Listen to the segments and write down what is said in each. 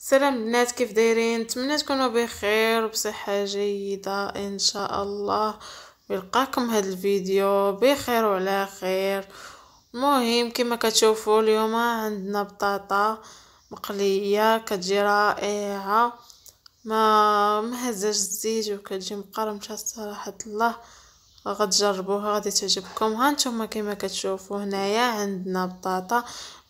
السلام البنات كيف دايرين نتمنى تكونوا بخير وبصحه جيده ان شاء الله نلقاكم هذا الفيديو بخير وعلى خير المهم كما كتشوفوا اليوم عندنا بطاطا مقليه كتجي رائعه ما مهزاش الزيت وكتجي مقرمشه صراحه الله غتجربوها غادي تعجبكم ها نتوما كما كتشوفوا هنايا عندنا بطاطا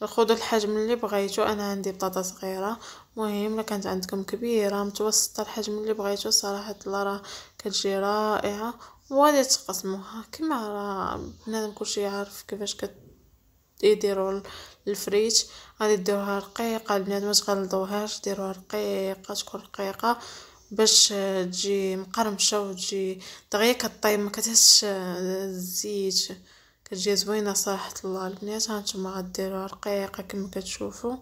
خذوا الحجم اللي بغيتو انا عندي بطاطا صغيره مهم الا كانت عندكم كبيره متوسطه الحجم اللي بغيتو صراحه الله راه كتجي رائعه وغادي تقسموها كما راه بنادم كلشي يعرف كيفاش كت يديروا الفريت غادي ديروها رقيقه البنات ما تغلطوهاش ديروها رقيقه تكون رقيقه باش تجي مقرمشه وتجي دغيا كطيب ما كتهش آه، الزيت كتجي زوينه صراحه الله البنات هانتوما غديروها رقيقه كما كتشوفوا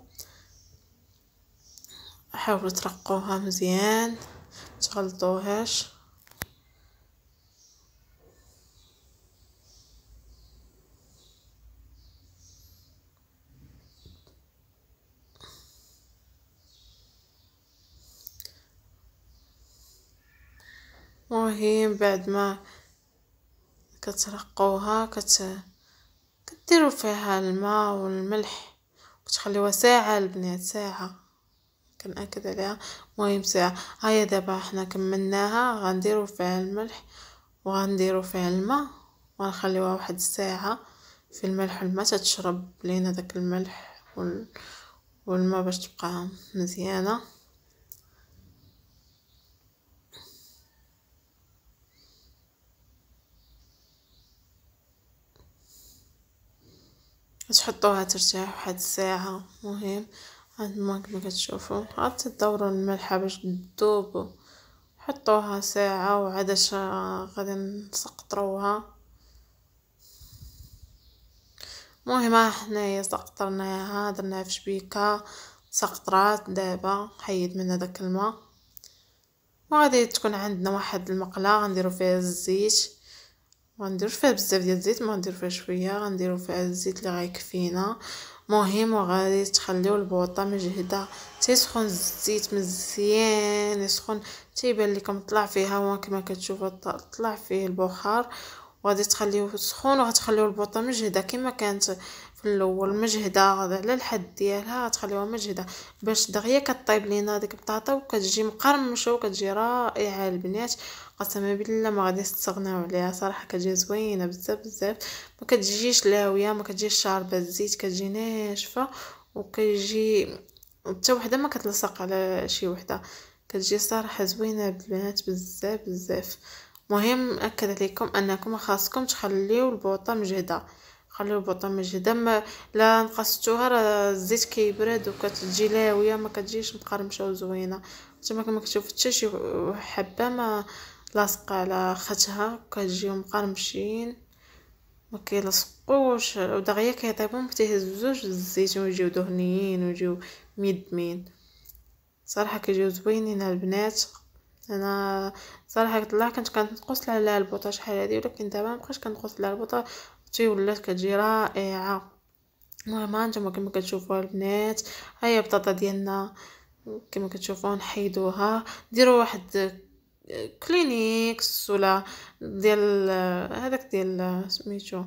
حاولوا ترقوها مزيان تغلطوهاش مهم بعد ما كترقوها كت... كديرو فيها الماء والملح وتخليوها ساعة البنات ساعة كنأكد عليها مهم ساعة هيا دابا حنا كملناها غنديرو فيها الملح وغنديروا فيها الماء وغنخليوها واحد الساعة في الملح والماء تتشرب لينا داك الملح وال... والماء باش تبقى مزيانه تحطوها ترتاح واحد الساعة مهم هاد ما كما كتشوفوا عاد تدوروا الملحه باش تذوبوا حطوها ساعه وعاد غادي نسقطروها المهم حنايا سقطرناها درناها في شبيكه سقطرات دابا حيد من هذاك الماء وغادي تكون عندنا واحد المقله غنديرو فيها الزيت غندير فيها بزاف ديال الزيت ما ندير فيها شويه غنديرو فيها الزيت اللي غيكفينا مهم وغادي تخليو البوطه مجهده تسخن الزيت مزيان يسخن تيبان لكم طلع فيها هو كما كتشوفوا طلع فيه البخار وغادي تخليوه سخون وغتخليو البوطه مجهده كما كانت في الاول مجهده غدا على الحد ديالها تخليوها مجهده باش دغيا كطيب لينا ديك البطاطا وكتجي مقرمشه وكتجي رائعه البنات قسما بالله ما غادي تستغناو عليها صراحه كتجي زوينه بزاف بزاف ما كتجيش لاويه ما كتجيش شاربه الزيت كتجي ناشفه وكيجي حتى وحده ما كتلصق على شي وحده كتجي صراحه زوينه البنات بزاف بزاف مهم ناكد عليكم انكم خاصكم تخليو البوطه مجهده خليو البطامج هدا لا نقصتوها راه الزيت كيبرد وكتجي لاويه ما كتجيش مقرمشه وزوينه نتوما كما كتشوف حتى شي حبه ما لاصقه على خاتها كتجيو مقرمشين ما كيلصقوش ودغيا كيطيبو تيهزوش الزيت ويجيو دهنيين ويجيو مدمين صراحه كيجيو زوينين البنات انا صراحه قلت الله كنت كنقص على البوطه شحال هذه ولكن دابا مابقاش كنقص على البوطه تي ولات كتجي رائعه المهم هانتوما كما كتشوفوا البنات ها هي البطاطا ديالنا كما كتشوفوا نحيدوها ديروا واحد كلينيكس ولا ديال هذاك ديال سميتو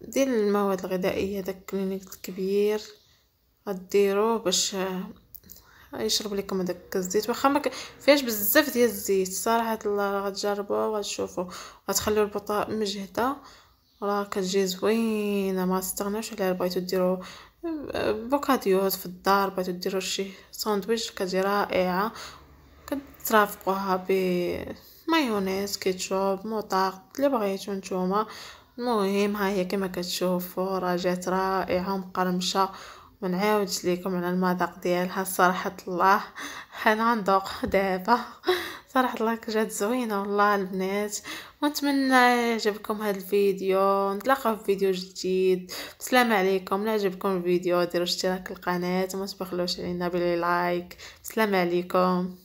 ديال المواد الغذائيه داك كلينيكس كبير غديروه باش غيشرب لكم هذاك الزيت واخا ما فيهاش بزاف ديال الزيت صراحه الله غتجربوا وغتشوفوا غتخليو البطاطا مجهده راه كتجي زوينه ما تستغناوش عليها بغيتو ديروا بوكاديوز في الدار بغيتو ديروا شي ساندويتش كتجي رائعه كترافقوها ب مايونيز كيتشوب موطاق اللي بغيتو نتوما المهم ها هي كما كتشوفوا راه جات رائعه ومقرمشه منعاودش ليكم على المذاق ديالها صراحه الله حنا غندوق دابا صراحه الله كجات زوينه والله البنات ونتمنى يعجبكم هذا الفيديو نتلاقاو في فيديو جديد بسلامة عليكم لا عجبكم الفيديو ديروا اشتراك القناه وما تبخلوش علينا باللايك بسلامة عليكم